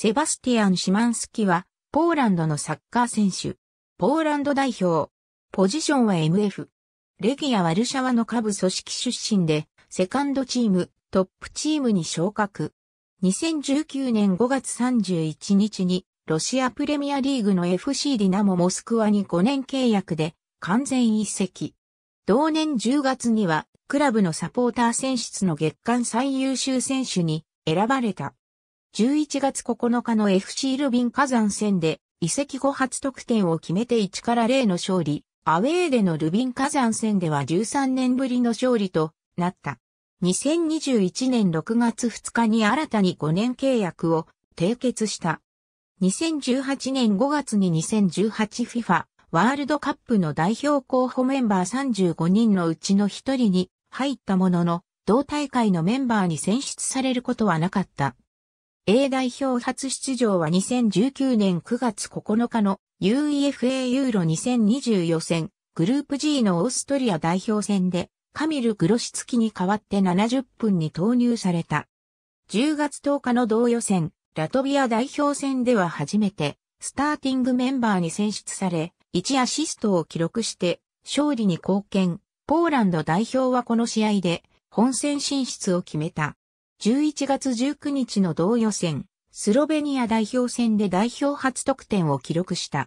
セバスティアン・シマンスキは、ポーランドのサッカー選手。ポーランド代表。ポジションは MF。レギア・ワルシャワの下部組織出身で、セカンドチーム、トップチームに昇格。2019年5月31日に、ロシアプレミアリーグの FC ディナモ・モスクワに5年契約で、完全移籍。同年10月には、クラブのサポーター選出の月間最優秀選手に選ばれた。11月9日の FC ルビン火山戦で、移籍後初得点を決めて1から0の勝利、アウェーでのルビン火山戦では13年ぶりの勝利となった。2021年6月2日に新たに5年契約を締結した。2018年5月に 2018FIFA ワールドカップの代表候補メンバー35人のうちの1人に入ったものの、同大会のメンバーに選出されることはなかった。A 代表初出場は2019年9月9日の UEFA ユーロ2020予選、グループ G のオーストリア代表戦で、カミル・グロシツキに代わって70分に投入された。10月10日の同予選、ラトビア代表戦では初めて、スターティングメンバーに選出され、1アシストを記録して、勝利に貢献。ポーランド代表はこの試合で、本戦進出を決めた。11月19日の同予選、スロベニア代表戦で代表初得点を記録した。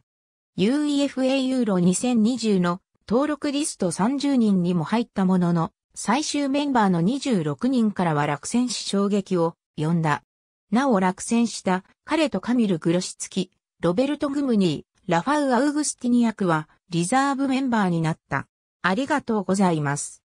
UEFA ユーロ2020の登録リスト30人にも入ったものの、最終メンバーの26人からは落選し衝撃を呼んだ。なお落選した彼とカミル・グロシツキ、ロベルト・グムニー、ラファウ・アウグスティニ役はリザーブメンバーになった。ありがとうございます。